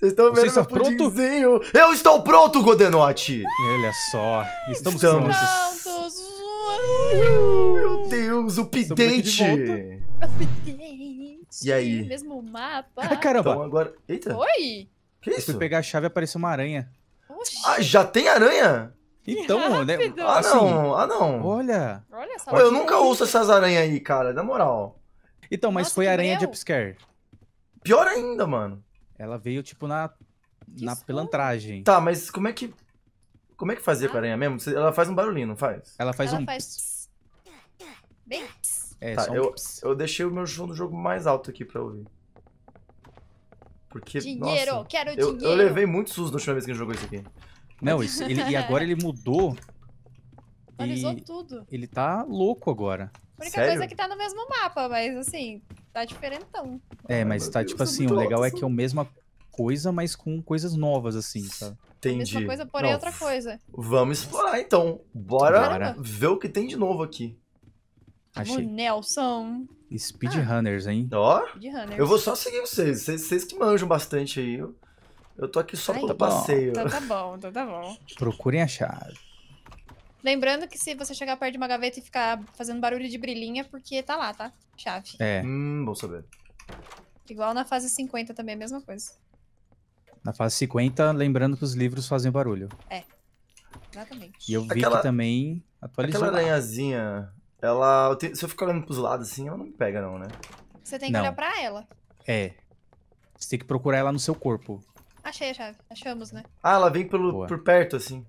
Vocês estão vendo Pronto? Eu estou pronto, Godenote! Olha só, estamos, estamos prontos. meu Deus, o pidente! E aí? Mesmo mapa. Ah, caramba. Então agora... Eita. Oi? Que isso? Eu fui pegar a chave e apareceu uma aranha. Oxi. Ah, já tem aranha? Então, né? Ah, não. Assim, ah, não. Olha. Olha essa Eu nunca ouço essas aranhas aí, cara. Na moral. Então, mas Nossa, foi aranha meu. de upscare. Pior ainda, mano. Ela veio, tipo, na, na som? Tá, mas como é que. Como é que fazia ah. com a aranha mesmo? Ela faz um barulhinho, não faz? Ela faz Ela um. Faz... Bem. É, tá, um... eu, eu deixei o meu som do jogo mais alto aqui pra ouvir. Porque. Dinheiro, nossa, quero eu, dinheiro. Eu levei muito susto na última vez que a gente jogou isso aqui. Não, isso, ele, e agora ele mudou. tudo. Ele tá louco agora. A única Sério? coisa é que tá no mesmo mapa, mas assim, tá diferentão. É, mas tá tipo assim, o legal é que é a mesma coisa, mas com coisas novas, assim, sabe? Tá? Entendi. É a mesma coisa, porém é Não, outra coisa. Vamos explorar então. Bora, ver o que tem de novo aqui. Achei. O Nelson. Speedrunners, ah. hein? Ó. Speedrunners. Eu vou só seguir vocês. vocês. Vocês que manjam bastante aí. Eu tô aqui só Ai, tá passeio. Então tá bom, então tá bom. Procurem a chave. Lembrando que se você chegar perto de uma gaveta e ficar fazendo barulho de brilhinha, porque tá lá, tá? Chave. É. Hum, bom saber. Igual na fase 50 também, a mesma coisa. Na fase 50, lembrando que os livros fazem barulho. É. Exatamente. E eu vi aquela, que também atualizou. Aquela aranhazinha, ela. Se eu ficar olhando pros lados assim, ela não me pega, não, né? Você tem que não. olhar pra ela. É. Você tem que procurar ela no seu corpo. Achei a chave. Achamos, né? Ah, ela vem pelo, por perto, assim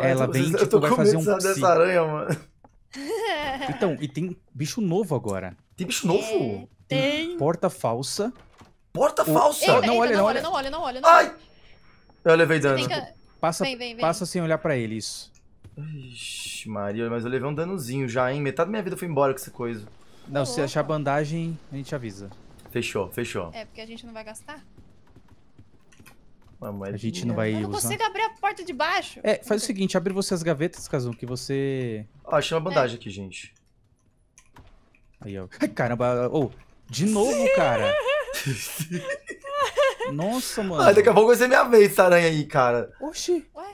ela vem, tipo, vai fazer um dessa aranha, mano. Então, e tem bicho novo agora. Tem bicho novo? É, tem. Porta falsa. Porta falsa? não, eita, olha, não, olha, não olha, não olha, não olha. Ai! Eu levei dano. Passa, vem, vem, vem. passa sem olhar pra ele, isso. Ixi, Maria, mas eu levei um danozinho já, hein? Metade da minha vida foi embora com essa coisa. Não, oh, se achar bandagem, a gente avisa. Fechou, fechou. É, porque a gente não vai gastar? Ah, mas a gente não vai. Eu não consigo abrir a porta de baixo. É, faz o seguinte: abre você as gavetas, Kazum, que você. Ó, ah, achei uma bandagem é. aqui, gente. Aí, ó. Ai, caramba. Oh, de novo, Sim. cara. Nossa, mano. Ah, daqui a pouco vai ser minha vez essa aranha aí, cara. Oxi. Ué?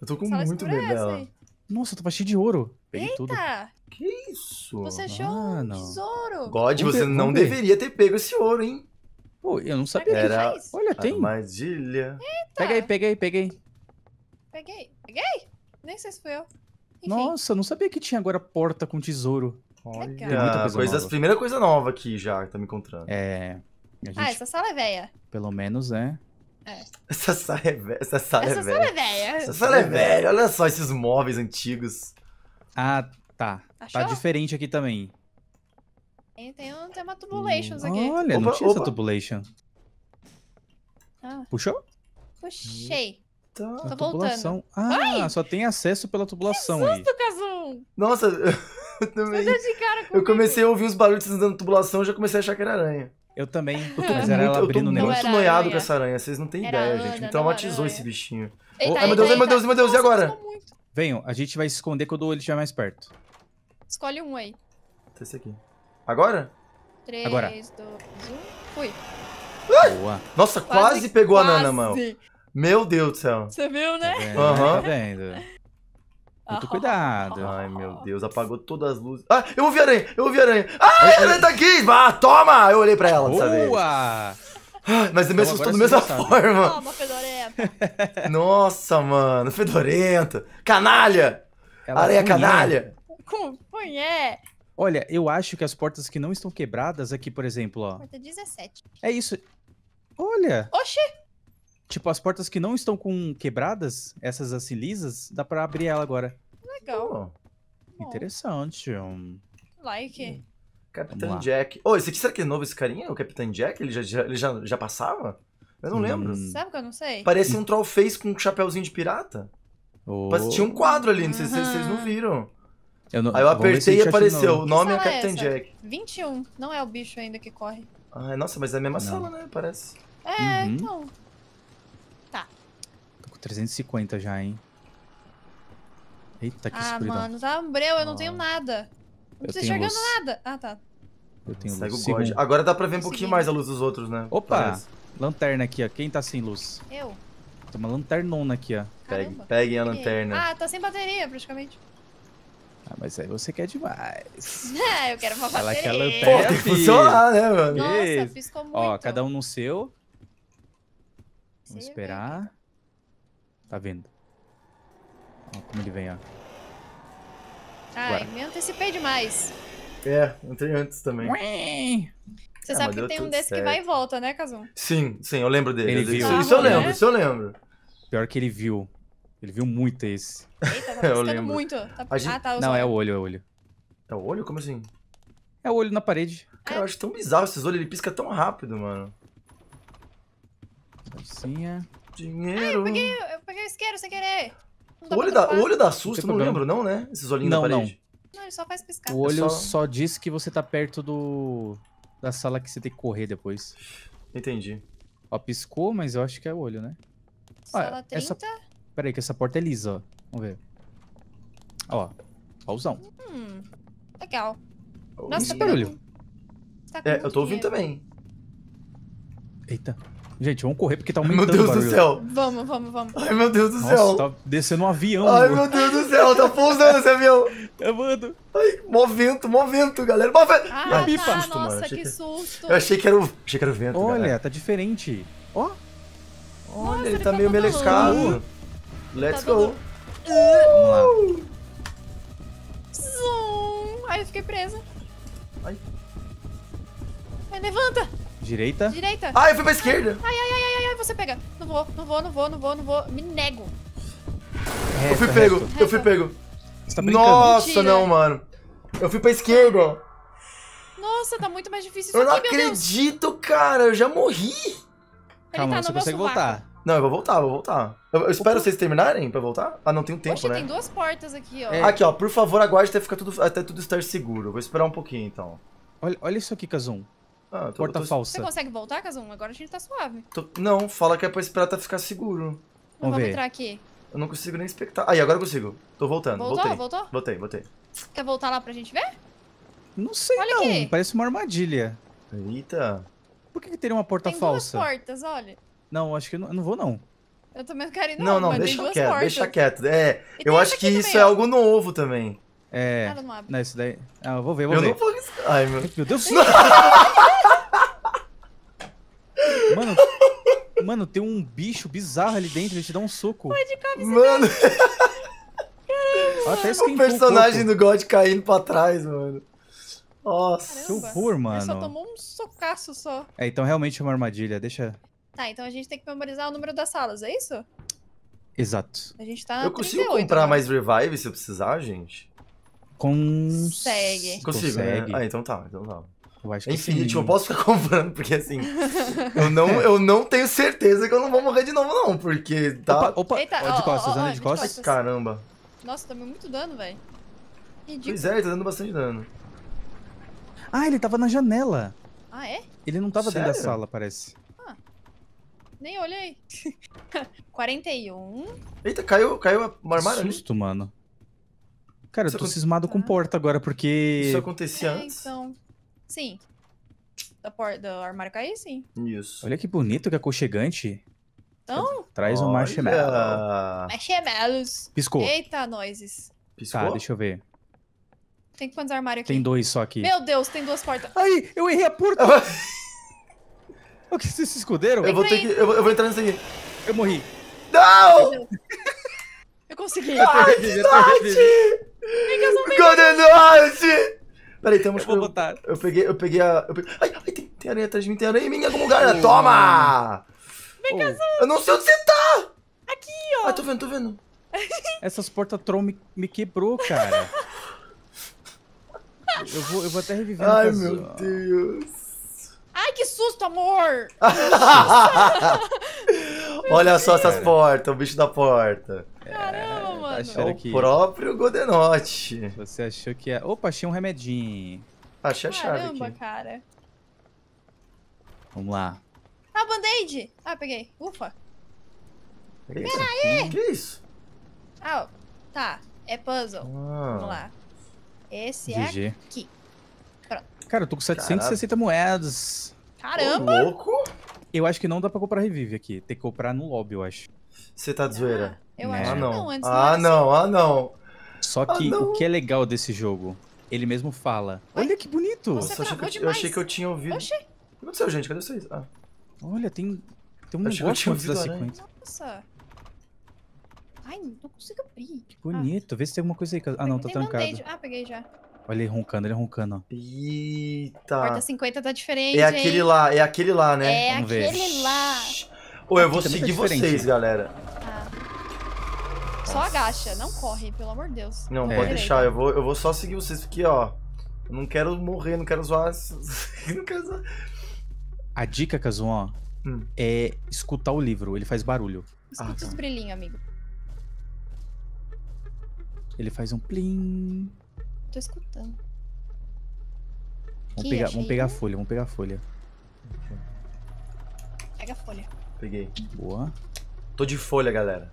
Eu tô com muito medo dela. Nossa, eu tava cheio de ouro. Peguei Eita. tudo. Que isso? Você achou mano. um tesouro. God, você não deveria ter pego esse ouro, hein? Pô, eu não sabia. Era... Olha, tem. Armadilha. Eita. Peguei, peguei, peguei. Peguei, peguei? Nem sei se fui eu. Enfim. Nossa, não sabia que tinha agora porta com tesouro. Olha, Tem muita coisa primeira coisa nova aqui já, tá me encontrando. É. Ah, gente, ah, essa sala é velha. Pelo menos né É. Essa sala é velha. Essa sala essa é, é velha. essa sala é velha. Olha só esses móveis antigos. Ah, tá. tá Achou? Tá diferente aqui também. Tem, um, tem uma tubulations hum, aqui. Olha, opa, não tinha opa. essa tubulation. Ah. Puxou? Puxei. Tá. Tô tubulação. voltando. Ah, Ai! só tem acesso pela tubulação que susto, aí. Kazum! Nossa, eu também. Tá eu comecei a ouvir os barulhos dando tubulação e já comecei a achar que era aranha. Eu também. Eu tô muito, ela abrindo eu tô muito noiado com essa aranha. Vocês não têm era ideia, gente. Me traumatizou esse bichinho. Eita, oh, ai, meu Deus, ai, meu Deus, meu Deus, e agora? Venham, a gente vai se esconder quando ele estiver mais perto. Escolhe um aí. Tá esse aqui. Agora? 3, Agora. 2, 1, fui. Boa. Nossa, quase, quase pegou quase. a Nana, mano. Meu Deus do céu. Você viu, né? Tá Aham. Tá vendo? Uhum. Tá vendo? Muito cuidado. Ai, meu Deus, apagou todas as luzes. Ah, eu ouvi aranha, eu ouvi aranha. Ah, oi, ela tá aqui! Ah, toma! Eu olhei pra ela dessa Boa! Ah, mas me então assustou da mesma sabe. forma. Toma, fedorenta. Nossa, mano, fedorenta. Canalha! Ela aranha canalha. Cunhé. Olha, eu acho que as portas que não estão quebradas aqui, por exemplo, ó. Porta 17. É isso. Olha! Oxi! Tipo, as portas que não estão com quebradas, essas assim lisas, dá pra abrir ela agora. Legal. Oh, interessante. Like. Hum. Capitão Jack. Ô, oh, esse aqui será que é novo esse carinha? O Capitão Jack? Ele já, já, ele já, já passava? Eu não hum. lembro. Sabe que eu não sei? Parecia um troll face com um chapéuzinho de pirata. Oh. Mas tinha um quadro ali, não sei se vocês não viram. Eu não, Aí eu apertei e apareceu. O nome é, é Captain essa? Jack. 21. Não é o bicho ainda que corre. Ai, ah, nossa, mas é a mesma não. sala, né? Parece. É, uhum. então. Tá. Tô com 350 já, hein? Eita, que ah, escuridão. Ah, mano, tá umbreu, eu ah. não tenho nada. Não tô enxergando luz. nada. Ah, tá. Eu tenho Segue luz. O God. Agora dá pra ver um pouquinho mais a luz dos outros, né? Opa! Parece. Lanterna aqui, ó. Quem tá sem luz? Eu. Tem uma lanternona aqui, ó. Caramba. peguem a lanterna. Ah, tá sem bateria, praticamente. Ah, mas aí você quer demais. É, eu quero uma bateria. Ela quer lanterna. Pô, tem que funcionar, né, mano? Nossa, piscou muito. Ó, cada um no seu. Vamos é esperar. Tá vendo? Ó, como ele vem, ó. Ai, Agora. me antecipei demais. É, entrei antes também. Ué. Você ah, sabe que tem um desse certo. que vai e volta, né, Kazum Sim, sim, eu lembro dele. Ele viu. Isso, ah, isso eu é? lembro, isso eu lembro. Pior que ele viu. Ele viu muito esse. Eita, tá piscando muito. Tá... A gente- Ah, tá. Não, é o olho, é o olho. É o olho? Como assim? É o olho na parede. Cara, eu acho tão bizarro esses olhos, ele pisca tão rápido, mano. Salsinha. Dinheiro. Eu, eu peguei o isqueiro sem querer. O olho, da, o olho dá susto, Não não lembro, não, né? Esses olhinhos Não, da parede. Não, ele só faz piscar. O olho é só... só- diz que você tá perto do. Da sala que você tem que correr depois. Entendi. Ó, piscou, mas eu acho que é o olho, né? Sala 30. essa- Pera aí, que essa porta é lisa, ó. Vamos ver. Ó, pausão. Hum, legal. Nossa, que barulho. Tá é, eu tô ouvindo também. Eita. Gente, vamos correr porque tá aumentando Meu Deus do céu. Vamos, vamos, vamos. Ai, meu Deus do Nossa, céu. tá descendo um avião. Ai, meu Deus do céu, tá pousando esse avião. Tá voando. Ai, mó vento, mó vento, galera. Mó vento. Ah, Ai, tá, susto, nossa, que susto. Eu achei que era o, achei que era o vento, Olha, galera. tá diferente. Ó. Olha, nossa, ele tá, tá meio melecado. Let's tá go! Todo... Vamos lá. Zoom! Ai, eu fiquei presa. Ai. Ai, levanta! Direita? Direita. Ai ah, eu fui pra esquerda. Ai, ai, ai, ai, ai, você pega. Não vou, não vou, não vou, não vou, não vou. Me nego. eu fui pego, eu fui pego. Você tá brincando? Nossa, Mentira. não, mano. Eu fui pra esquerda. Nossa, tá muito mais difícil isso Eu aqui, não acredito, cara. Eu já morri. Calma, tá você consegue voltar. Não, eu vou voltar, vou voltar. Eu, eu espero vocês terminarem pra voltar. Ah, não, tem um tempo, Poxa, né? tem duas portas aqui, ó. É. Aqui, ó, por favor, aguarde até, ficar tudo, até tudo estar seguro. Vou esperar um pouquinho, então. Olha, olha isso aqui, Kazum. Ah, tô, Porta tô... falsa. Você consegue voltar, Kazum? Agora a gente tá suave. Tô... Não, fala que é pra esperar até ficar seguro. vamos, ver. entrar aqui. Eu não consigo nem expectar. Aí, ah, agora eu consigo. Tô voltando. Voltou? Voltei. Voltou? Voltei, voltei. Quer voltar lá pra gente ver? Não sei olha não, aqui. parece uma armadilha. Eita. Por que, que teria uma porta tem falsa? Tem duas portas, olha. Não, acho que não, não vou, não. Eu também não quero ir, não. Não, não, deixa quieto, deixa quieto. É, eu acho que isso também. é algo novo também. É. Ah, não, não, isso daí. Ah, eu vou ver, vou eu ver. Eu não vou Ai, meu. Meu Deus do céu. Mano, mano, tem um bicho bizarro ali dentro, ele te dá um soco. Pode cabeça. Mano. Até o personagem um do God caindo pra trás, mano. Nossa. Caramba. Que horror, mano. Ele só tomou um socaço só. É, então realmente é uma armadilha. Deixa, Tá, então a gente tem que memorizar o número das salas, é isso? Exato. A gente tá. Eu consigo 38, comprar né? mais revive se eu precisar, gente? Consegue. Consigo, né? Consegue. Né? Ah, então tá, então tá. Eu acho que sim. Tipo, eu posso ficar comprando, porque assim, eu não, eu não tenho certeza que eu não vou morrer de novo, não, porque tá. Opa, opa. Eita, de costas, ó, ó, De, de costas. costas. Caramba. Nossa, tomei tá muito dano, velho. Pois é, ele tá dando bastante dano. Ah, ele tava na janela. Ah, é? Ele não tava Sério? dentro da sala, parece. Nem olhei. 41. Eita, caiu, caiu uma armário ali. Susto, mano. Cara, Isso eu tô aconte... cismado com porta agora, porque... Isso acontecia é, antes. então... Sim. Da porta, do armário cair, sim. Isso. Olha que bonito, que aconchegante. Então? Traz um Olha. marshmallow. Marshmallows. Piscou. Eita, noises. Piscou? Tá, deixa eu ver. Tem quantos armários aqui? Tem dois só aqui. Meu Deus, tem duas portas. Ai, eu errei a porta. O que vocês se esconderam? Eu vou ter que. Eu, vou, eu vou entrar nisso aqui. Eu morri. Não! Eu consegui. Ai, eu Norte! Golden Norte! Peraí, temos eu, vou eu, eu peguei, eu peguei a. Eu peguei... Ai, ai, tem, tem aranha atrás de mim, tem aranha em mim em algum lugar. Né? Oh. Toma! Vem cá, oh. Eu não sei onde você tá! Aqui, ó! Ah, tô vendo, tô vendo. Essas portas Tron me, me quebrou, cara. eu, vou, eu vou até reviver. Ai, meu Deus que susto, amor! Olha só é. essas portas, o bicho da porta. Caramba, é, mano. Tá o que... próprio Godenote. Você achou que é. Opa, achei um remedinho. Achei Caramba, a chave. Caramba, cara. Vamos lá. Ah, band-aid! Ah, peguei. Ufa. Peraí! que isso? Ah, tá. É puzzle. Ah. Vamos lá. Esse GG. é aqui. Pronto. Cara, eu tô com 760 Caraca. moedas. Caramba! Ô, louco! Eu acho que não dá pra comprar revive aqui. Tem que comprar no lobby, eu acho. Você tá de zoeira? Ah, eu não. acho é. ah, não. não. Antes ah, não, assim. ah, não. Só ah, que ah, não. o que é legal desse jogo, ele mesmo fala. Olha que bonito! Nossa, eu, achei que eu, achei que eu tinha ouvido. Oxi. O que aconteceu, gente? Cadê vocês? Ah. Olha, tem, tem um negócio antes da sequência. Nossa! Ai, não consigo abrir. Que bonito. Ah. Vê se tem alguma coisa aí. Ah, não, tá trancado. Ah, peguei já. Olha ele roncando, ele roncando, ó. Eita. Porta 50 tá diferente, É aquele lá, é aquele lá, né? É Vamos aquele ver. lá. Ou eu vou tá seguir tá vocês, galera. Ah. Só agacha, não corre, pelo amor de Deus. Não, é. pode deixar, eu vou, eu vou só seguir vocês, porque, ó... Eu não quero morrer, não quero zoar... não quero zoar... A dica, Kazum, ó, hum. é escutar o livro, ele faz barulho. Escuta ah, os tá. brilhinhos, amigo. Ele faz um plim, Tô escutando. Vamos pegar, vamos pegar a folha, vamos pegar a folha. Pega a folha. Peguei. Boa. Tô de folha, galera.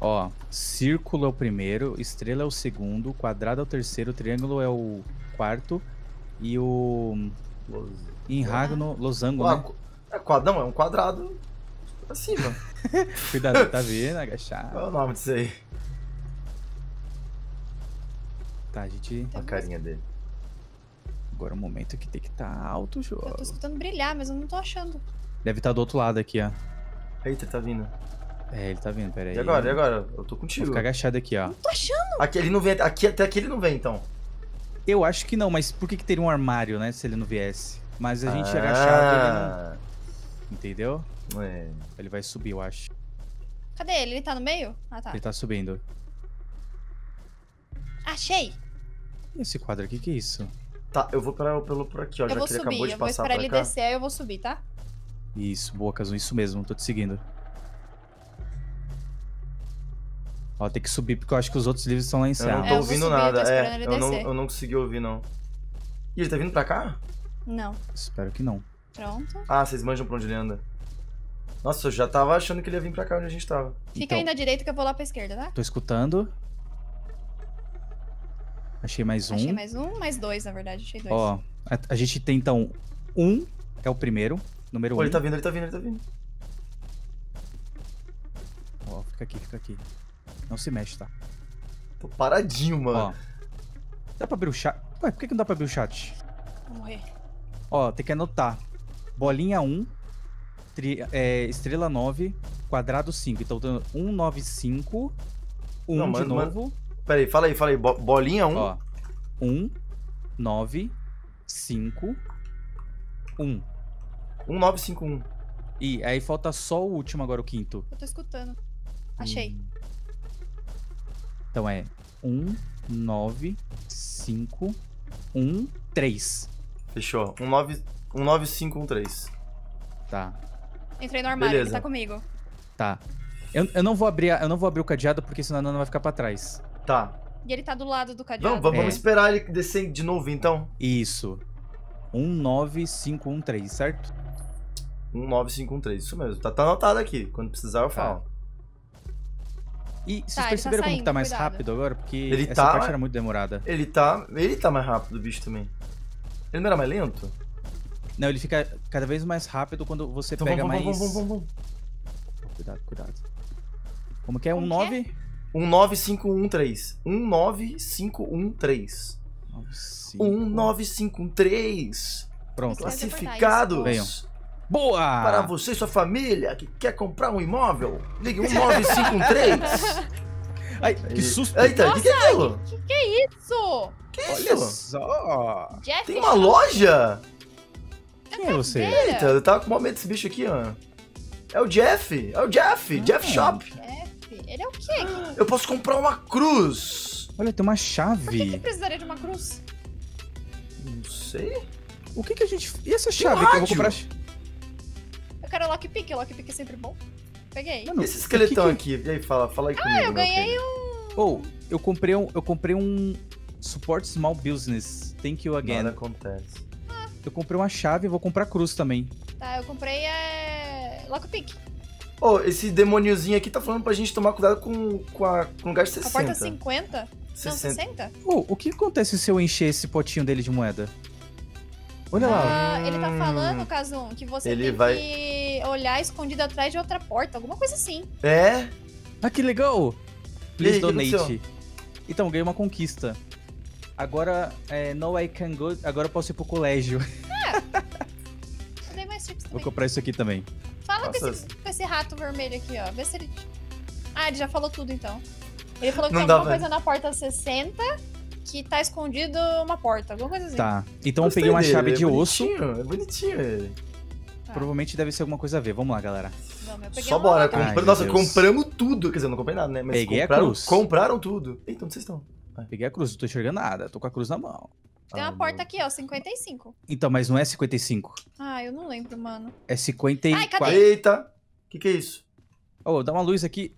Ó, círculo é o primeiro, estrela é o segundo, quadrado é o terceiro, triângulo é o quarto e o. Los... losango, ah, né? É quadrado não, é um quadrado acima. Cuidado, tá vendo? Agachado. Qual é o nome disso aí? Tá, a gente. A carinha dele. Agora é o momento que tem que estar tá alto o jogo. Eu tô escutando brilhar, mas eu não tô achando. Deve estar tá do outro lado aqui, ó. Eita, ele tá vindo. É, ele tá vindo, peraí. E agora, e agora? Eu tô contigo. Vou ficar agachado aqui, ó. Não tô achando. Aqui ele não vem, aqui, até aqui ele não vem, então. Eu acho que não, mas por que, que teria um armário, né, se ele não viesse? Mas a gente ah. agachado, ele não... Entendeu? É. Ele vai subir, eu acho. Cadê ele? Ele tá no meio? Ah, tá. Ele tá subindo. Achei! Esse quadro aqui, que é isso? Tá, eu vou pra, pelo por aqui, ó. Eu já vou que ele acabou de eu vou passar esperar pra ele cá. descer, aí eu vou subir, tá? Isso, boa, Kazun, isso mesmo, tô te seguindo. Ó, tem que subir porque eu acho que os outros livros estão lá em cima. Eu não tô é, ouvindo subir, nada, eu tô é. Eu é, não, eu não consegui ouvir, não. Ih, ele tá vindo pra cá? Não. Espero que não. Pronto. Ah, vocês manjam pra onde ele anda. Nossa, eu já tava achando que ele ia vir pra cá onde a gente tava. Fica então, ainda à direita que eu vou lá pra esquerda, tá? Tô escutando. Achei mais um. Achei mais um, mais dois, na verdade. Achei dois. Ó, a, a gente tem então um, é o primeiro, número Pô, um. Ele tá vindo, ele tá vindo, ele tá vindo. Ó, fica aqui, fica aqui. Não se mexe, tá? Tô paradinho, mano. Ó, dá pra abrir o chat? Ué, por que, que não dá pra abrir o chat? Vou morrer. Ó, tem que anotar. Bolinha 1, tri, é, estrela 9, quadrado 5. Então, 1, 9, 5, 1 não, de novo. Mano. Peraí, fala aí, fala aí. Bo bolinha 1. Ó, 1, 9, 5, 1. 1, 9, 5, 1. Ih, aí falta só o último agora, o quinto. Eu tô escutando. Achei. Hum. Então é 1, 9, 5, 1, 3. Fechou. 1, 9, 1, 9 5, 1, 3. Tá. Entrei no armário, Beleza. ele tá comigo. Tá. Eu, eu, não vou abrir, eu não vou abrir o cadeado porque senão a Nana vai ficar pra trás. Tá. E ele tá do lado do cadeado. Não, vamos, é. esperar ele descer de novo, então. Isso. 19513, certo? 19513, isso mesmo. Tá, tá anotado aqui. Quando precisar, eu tá. falo. E tá, vocês tá, perceberam tá como que tá mais cuidado. rápido agora? Porque ele essa tá, parte era muito demorada. Ele tá. Ele tá mais rápido, o bicho também. Ele não era mais lento? Não, ele fica cada vez mais rápido quando você então, pega vamos, mais. Vamos, vamos, vamos, vamos. Cuidado, cuidado. Como que é? Como um 9? É? 19513. 19513. 19513. Pronto. Classificados. Venham. Boa! Para você e sua família que quer comprar um imóvel, ligue 1953. Ai, que susto! Eita, o que, que é aquilo? Que, que, que é isso? Que é isso? só! Jeff, Tem uma loja? É Quem é você? Eita, eu tava com o medo desse bicho aqui, ó. É o Jeff! É o Jeff! Ah, Jeff Shop! É. Eu posso comprar uma cruz. Olha, tem uma chave. Por que, que precisaria de uma cruz? Não sei. O que que a gente... E essa chave que, que eu vou comprar? Eu quero lockpick. Lockpick é sempre bom. Peguei. Mano, Esse esqueletão que que... aqui. E aí, fala, fala aí ah, comigo. Ah, eu ganhei um... Ou, oh, eu comprei um... Eu comprei um... Support small business. Thank you again. Nada acontece. Ah. Eu comprei uma chave e vou comprar cruz também. Tá, eu comprei é... lockpick oh, esse demôniozinho aqui tá falando pra gente tomar cuidado com, com, a, com o gás 60. A porta 50? 60. Não, 60? Oh, o que acontece se eu encher esse potinho dele de moeda? Olha lá. Ah, ele tá hum. falando, um que você ele tem vai... que olhar escondido atrás de outra porta, alguma coisa assim. É? Ah, que legal! Please donate. Então, ganhei uma conquista. Agora, é, no I can go, agora eu posso ir pro colégio. Ah, eu dei mais chips também. Vou comprar isso aqui também. Fala Nossa. com esse esse rato vermelho aqui, ó. Vê se ele. Ah, ele já falou tudo então. Ele falou que não tem alguma coisa na porta 60 que tá escondido uma porta, alguma coisa assim. Tá. Então Gostei eu peguei uma dele, chave é de osso. É bonitinho ele. Tá. Provavelmente deve ser alguma coisa a ver. Vamos lá, galera. Só bora. Compre... Ai, Nossa, Deus. compramos tudo. Quer dizer, não comprei nada, né? Mas peguei compraram, a cruz. Compraram tudo. Então, onde vocês estão? Peguei a cruz, não tô enxergando nada. Tô com a cruz na mão. Tem uma ah, porta aqui, ó, 55. Então, mas não é 55. Ah, eu não lembro, mano. É 54. Ai, cadê? Eita! Que que é isso? Ô, oh, dá uma luz aqui.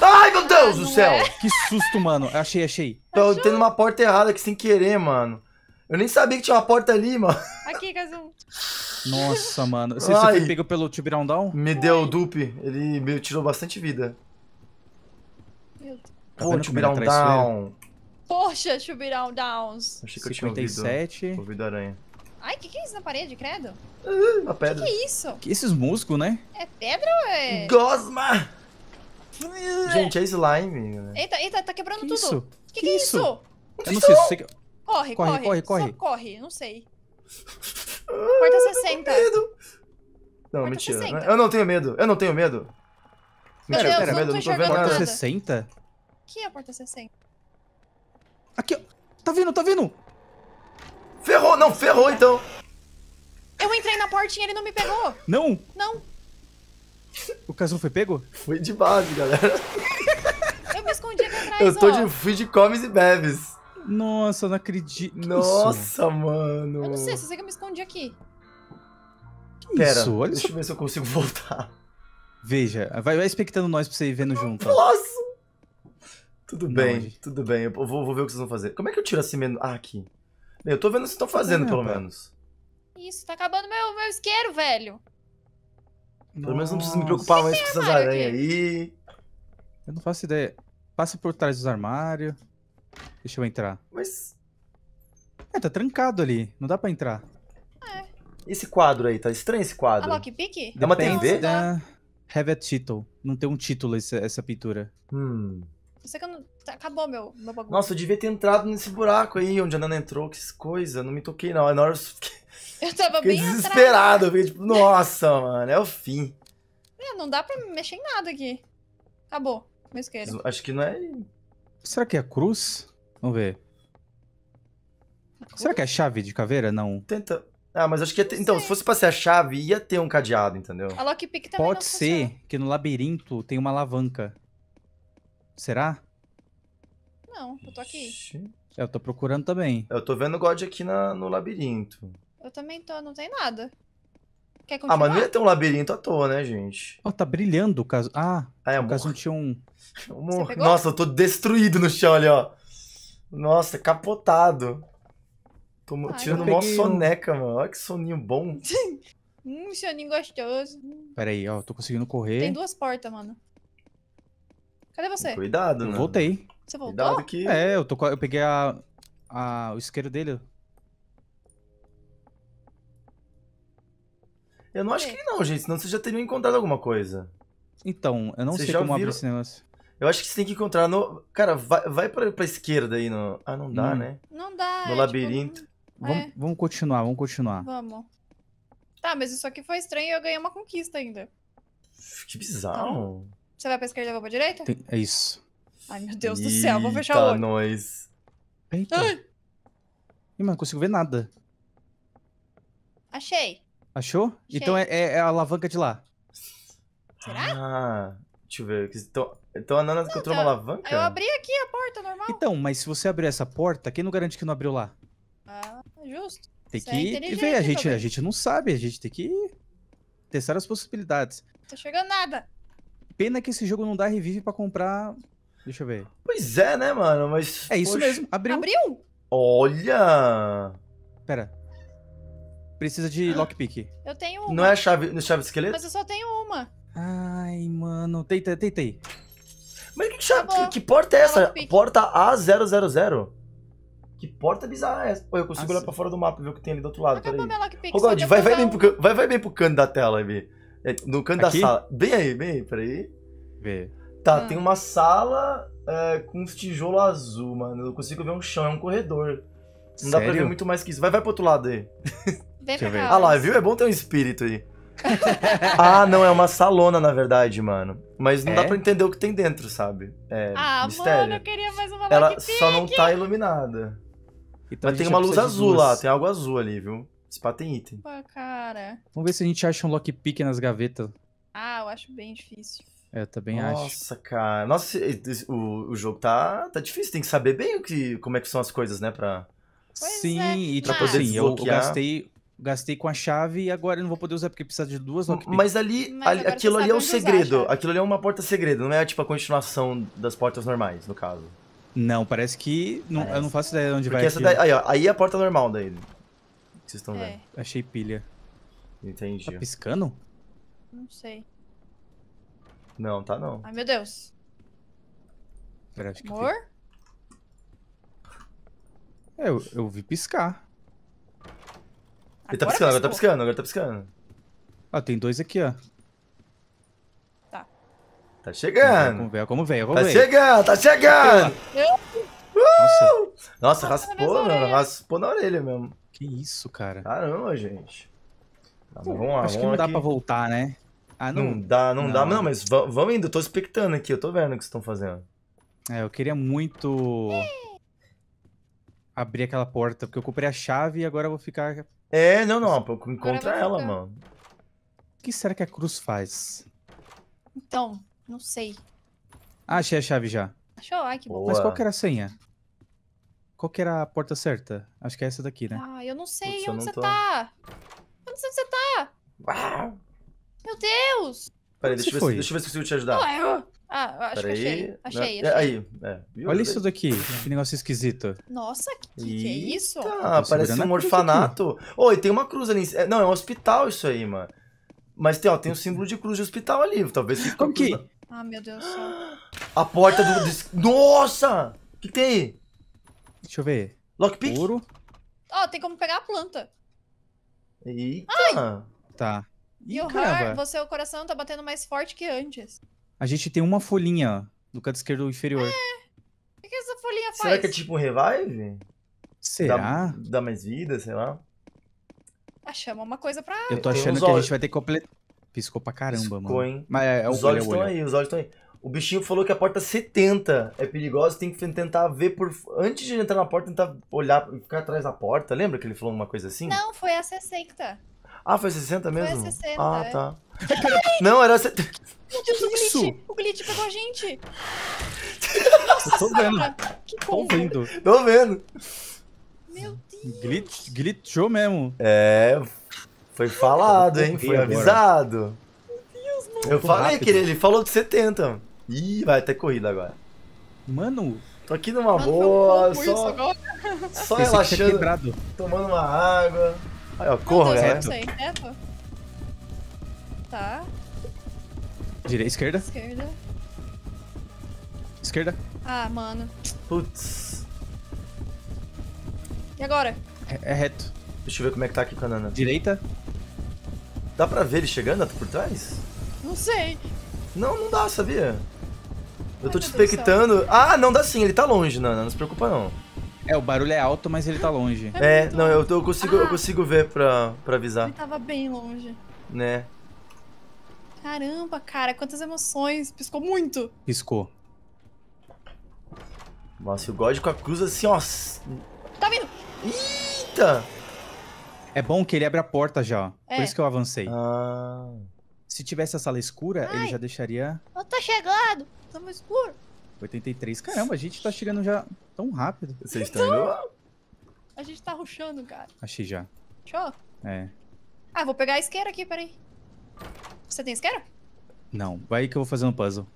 Ai, meu Deus ah, do céu! É? Que susto, mano. Achei, achei. Tô Achou? tendo uma porta errada aqui sem querer, mano. Eu nem sabia que tinha uma porta ali, mano. Aqui, Kazum. Nossa, mano. Você, você foi pego pelo Tibirão Down? Me deu o dupe. Ele me tirou bastante vida. Meu Deus. Tá Pô, é Down. Poxa, Tibirão Downs. Achei que 57. eu tinha ouvido. Ouvido aranha. Ai, o que, que é isso na parede, credo? Uh, uma pedra. O que, que, é isso? Que esses músculos, né? É pedra ou é. Gosma! Gente, é slime. Né? Eita, eita, tá quebrando tudo. Isso? Que que, é isso? Eu não, não sei, sei que... Corre, corre, corre, corre. Só corre, não sei. Porta ah, 60. Eu Medo. Não, Porta mentira. 60. Né? Eu não tenho medo, eu não tenho medo. Meu mentira, Deus, pera, não medo, não tô vendo Porta 60? O Que é a porta 60? Aqui, ó. Tá vindo, tá vindo! Ferrou, não, ferrou então. Eu entrei na portinha e ele não me pegou. Não? Não. O Cazu foi pego? Foi de base, galera. Eu me escondi aqui atrás, Eu tô ó. de, fui de comes e bebes. Nossa, não acredito. Nossa, isso? mano. Eu não sei, você sei que eu me escondi aqui. Que Pera, isso? Olha deixa eu ver se eu consigo voltar. Veja, vai, vai expectando nós pra você ir vendo junto. Nossa! Tudo não, bem, gente. tudo bem. Eu vou, vou ver o que vocês vão fazer. Como é que eu tiro assim mesmo? Ah, aqui. Eu tô vendo o que estão fazendo, pelo menos. Isso, tá acabando meu, meu isqueiro, velho. Pelo menos não precisa me preocupar mais com essas aranhas aí. Eu não faço ideia. Passa por trás dos armários. Deixa eu entrar. Mas. É, tá trancado ali. Não dá pra entrar. É. Esse quadro aí, tá estranho esse quadro. A lockpick? dá uma TV? Da... Have a title. Não tem um título essa, essa pintura. Hum. Você que não... Tá, acabou meu, meu bagulho. Nossa, eu devia ter entrado nesse buraco aí onde a Nana entrou, que coisa. Não me toquei, não. É na hora eu fiquei, eu tava fiquei bem desesperado. Eu fiquei tipo, nossa, mano, é o fim. É, não dá pra mexer em nada aqui. Acabou, meu isqueiro. Acho que não é. Será que é a cruz? Vamos ver. Será que é a chave de caveira? Não. Tenta. Ah, mas acho que ter... Então, se fosse pra ser a chave, ia ter um cadeado, entendeu? A lockpick também Pode ser funciona. que no labirinto tem uma alavanca. Será? Não, eu tô aqui. É, eu tô procurando também. Eu tô vendo o God aqui na, no labirinto. Eu também tô, não tem nada. Quer continuar? Ah, mas não ia ter um labirinto à toa, né, gente? Ó, oh, tá brilhando o caso. Ah, ah é, o caso não tinha um. Nossa, eu tô destruído no chão ali, ó. Nossa, é capotado. Tô Ai, tirando uma soneca, mano. Olha que soninho bom. hum, soninho gostoso. Pera aí, ó, tô conseguindo correr. Tem duas portas, mano. Cadê você? Cuidado, né? Voltei. Você voltou? Cuidado que... É, eu, tô, eu peguei a, a, o isqueiro dele. Eu não acho que não, gente. Senão vocês já teriam encontrado alguma coisa. Então, eu não sei como viram... abrir esse negócio. Eu acho que você tem que encontrar no... Cara, vai, vai pra, pra esquerda aí no... Ah, não dá, hum. né? Não dá. No é, tipo, labirinto. Tipo... Vamos, é. vamos continuar, vamos continuar. Vamos. Tá, mas isso aqui foi estranho e eu ganhei uma conquista ainda. Que bizarro. Então... Você vai pra esquerda e eu vou pra direita? Tem... É isso. Ai, meu Deus Eita do céu, vou fechar o olho. Nós. Eita, Ih, mas não consigo ver nada. Achei. Achou? Achei. Então é, é, é, a alavanca de lá. Será? Ah, deixa eu ver. Então, então a Nana não, encontrou tá. uma alavanca? Eu abri aqui a porta, normal. Então, mas se você abrir essa porta, quem não garante que não abriu lá? Ah, justo. Tem que é ver, a gente, a gente não sabe, a gente tem que testar as possibilidades. Não tá chegando nada. Pena que esse jogo não dá revive para comprar. Deixa eu ver. Pois é, né, mano? Mas. É isso poxa. mesmo. Abriu. Abriu? Olha! Pera. Precisa de ah. lockpick. Eu tenho uma. É não é chave, chave esqueleto? Mas eu só tenho uma. Ai, mano. Tentei, tentei. Mas que, chave, que, que porta é essa? porta A000? Que porta bizarra é essa? Pô, eu consigo ah, olhar sim. pra fora do mapa e ver o que tem ali do outro lado. Acabou meu lockpick. Ô, God, vai, vai, bem pro, vai, vai bem pro canto da tela, Bi. É, no canto Aqui? da sala. Bem aí, bem aí, peraí. Vê. Tá, hum. tem uma sala é, com uns tijolo azul, mano. Eu consigo ver um chão, é um corredor. Não Sério? dá pra ver muito mais que isso. Vai, vai pro outro lado aí. Vem pra Ah lá, viu? É bom ter um espírito aí. ah, não, é uma salona, na verdade, mano. Mas não é? dá pra entender o que tem dentro, sabe? É ah, mistério. mano, eu queria mais uma Ela só não tá iluminada. Então Mas tem uma luz azul lá, tem algo azul ali, viu? Esse pá tem item. Pô, cara. Vamos ver se a gente acha um lockpick nas gavetas. Ah, eu acho bem difícil. É, eu também Nossa, acho. Nossa, cara. Nossa, o, o jogo tá, tá difícil. Tem que saber bem o que, como é que são as coisas, né? Pra... É, Sim, é. e tipo pra ah. poder Sim, eu, eu gastei, gastei com a chave e agora eu não vou poder usar porque precisa de duas lockpicks. Mas ali, Mas ali aquilo ali é um segredo. Aquilo ali é uma porta segredo, não é tipo a continuação das portas normais, no caso. Não, parece que. Não, parece. Eu não faço ideia de onde porque vai. Essa daí, aí, ó, aí é a porta normal daí vocês estão é. vendo. Achei pilha. Entendi. Tá piscando? Não sei. Não, tá não. Ai, meu Deus. Pera, Amor? Eu é, eu, eu vi piscar. Agora Ele tá piscando, agora tá piscando, agora tá piscando. Ah, tem dois aqui, ó. Tá. Tá chegando. Como vem como vem Tá chegando, tá chegando. Uh! Nossa, Nossa tá raspou, Raspou na orelha mesmo. Que isso, cara. Caramba, gente. Tá, Pô, vamos lá, acho vamos que não aqui. dá pra voltar, né? Ah, não... não dá, não, não. dá. Não, mas vamos indo. Eu tô expectando aqui. Eu tô vendo o que vocês estão fazendo. É, eu queria muito abrir aquela porta, porque eu comprei a chave e agora eu vou ficar... É, não, não. Encontra ela, mano. O que será que a cruz faz? Então, não sei. Ah, achei a chave já. Achou? Ai, que bom. Boa. Mas qual que era a senha? Qual que era a porta certa? Acho que é essa daqui, né? Ah, eu não sei. Putz, onde você tá. não tá? Onde você tá? Uau. Ah! Meu Deus! Peraí, deixa, eu ver se, deixa eu ver se eu consigo te ajudar. Ah, eu... ah acho que achei. Achei, né? achei. É, aí, é. Olha isso daqui, que negócio esquisito. Nossa, que, que é isso? Ah, parece um orfanato. Oi, oh, tem uma cruz ali. Em... É, não, é um hospital isso aí, mano. Mas tem, ó, tem um símbolo de cruz de hospital ali. Talvez fique Como que? Ah, meu Deus do céu. A porta do... Nossa! O que tem aí? deixa eu ver. Lockpick? Ouro. Ó, oh, tem como pegar a planta. Eita! Ai. Tá. e o Har, você, o coração tá batendo mais forte que antes. A gente tem uma folhinha no canto esquerdo inferior. É. O que, que essa folhinha faz? Será que é tipo um revive? Será? Dá, dá mais vida, sei lá. Achamos ah, uma coisa pra... Eu tô achando que olhos. a gente vai ter que completar... Piscou pra caramba, Piscou, mano. Hein? Mas é, é os olho, é olhos estão aí, os olhos estão aí. O bichinho falou que a porta 70 é perigosa, tem que tentar ver por. Antes de entrar na porta, tentar olhar e ficar atrás da porta. Lembra que ele falou uma coisa assim? Não, foi a 60. Ah, foi 60 mesmo? Foi a 60. Ah, é. tá. Não, era. Meu Deus, que o isso? glitch! O glitch pegou a gente! Nossa, tô vendo. Que tô vendo. Tô vendo. Meu Deus. Glitch, glitchou mesmo. É. Foi falado, hein? Foi avisado. Meu Deus, mano. Eu falei que ele, ele falou de 70. Ih, vai ter corrida agora. Mano, tô aqui numa mano, boa, só, só relaxando, tomando uma água. Aí, ó, corra, galera. Reto. Né? Tá. Direita, esquerda? Esquerda. Esquerda. Ah, mano. Putz. E agora? É, é, reto. Deixa eu ver como é que tá aqui o canana. Direita. Dá pra ver ele chegando tá por trás? Não sei. Não, não dá, sabia? Eu tô te expectando. Ah, não dá sim, ele tá longe, Nana. Não se preocupa, não. É, o barulho é alto, mas ele tá longe. É, é não, eu, eu consigo, ah, eu consigo ver pra, pra avisar. Ele tava bem longe. Né? Caramba, cara, quantas emoções. Piscou muito. Piscou. Nossa, o God com a cruz assim, ó. Tá vindo! Eita! É bom que ele abre a porta já. É. Por isso que eu avancei. Ah. Se tivesse a sala escura, Ai, ele já deixaria. Eu tô chegando! Tá mais por. 83. Caramba, a gente tá chegando já tão rápido. Vocês estão indo? A gente tá ruxando, cara. Achei já. Show? É. Ah, vou pegar a isqueira aqui, peraí. Você tem isqueira? Não, vai que eu vou fazer um puzzle.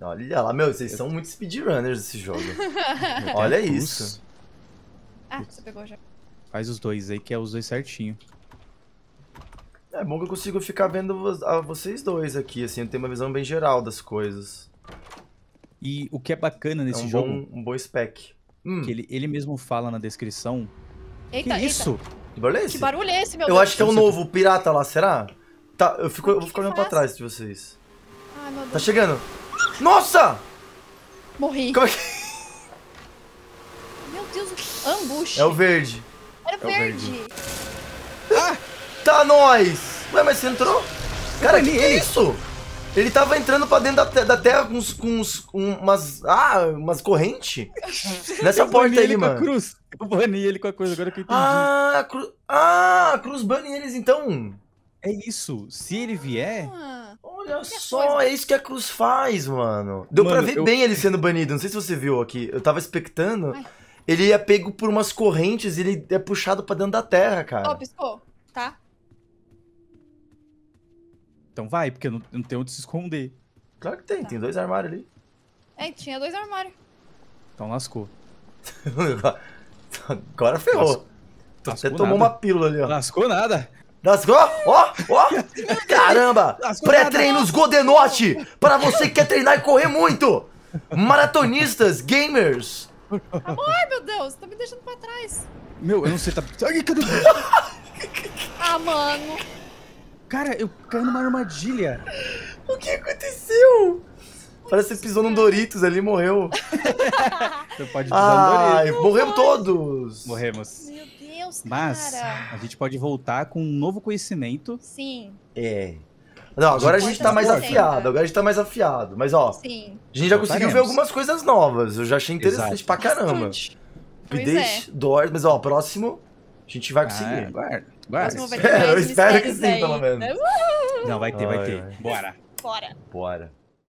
Olha lá, meu, vocês eu... são muito speedrunners desse jogo. Olha é isso. Ah, você pegou já. Faz os dois aí, que é os dois certinho. É bom que eu consigo ficar vendo vocês dois aqui, assim, eu tenho uma visão bem geral das coisas. E o que é bacana nesse é um jogo. Bom, um bom spec. Hum. ele, ele mesmo fala na descrição. Eita, que isso? Que barulho é esse? Que barulho é esse, meu Eu Deus? acho que é o um tá novo pirata lá, será? Tá, eu, fico, eu vou ficar olhando pra trás de vocês. Ai, meu tá Deus. Tá chegando. Nossa! Morri. Como é que... Meu Deus, ambush. É o verde. Era é, é verde. verde. Ah, tá nós! Ué, mas você entrou? Cara, que, que é isso? isso? Ele tava entrando pra dentro da, da terra com, uns, com, uns, com umas. Ah, umas correntes. Nessa porta aí, mano. cruz. Eu bani ele com a coisa, agora que eu entendi. Ah, cru... ah, a cruz bane eles então. É isso. Se ele vier. Ah, olha só, coisa. é isso que a cruz faz, mano. Deu mano, pra ver eu... bem ele sendo banido. Não sei se você viu aqui. Eu tava expectando. Ai. Ele é pego por umas correntes e ele é puxado pra dentro da terra, cara. Ó, oh, piscou, tá? Então vai, porque não, não tem onde se esconder. Claro que tem, tá. tem dois armários ali. É, tinha dois armários. Então lascou. Agora ferrou. Lascou. Tu até tomou nada. uma pílula ali, ó. Lascou nada. Lascou? Ó, ó! Caramba! Pré-treinos Godenorte! Para você que quer treinar e correr muito! Maratonistas, gamers! Ai, meu Deus, tá me deixando pra trás. Meu, eu não sei, tá. Ai, cadê? ah, mano. Cara, eu caí numa armadilha. O que aconteceu? Parece que você pisou num Doritos ali e morreu. você pode pisar ah, no Doritos. Morremos todos. Morremos. Meu Deus, Mas cara. a gente pode voltar com um novo conhecimento. Sim. É. Não, agora a gente tá mais afiado, agora a gente tá mais afiado. Mas ó, Sim. a gente já Voltaremos. conseguiu ver algumas coisas novas. Eu já achei interessante Exato. pra caramba. Bastante. Update, é. doors, mas ó, próximo a gente vai conseguir. Ah, guarda, guarda. é, eu espero que sim, aí, pelo né? menos. Não, vai ter, vai ter. Bora. Bora. Bora.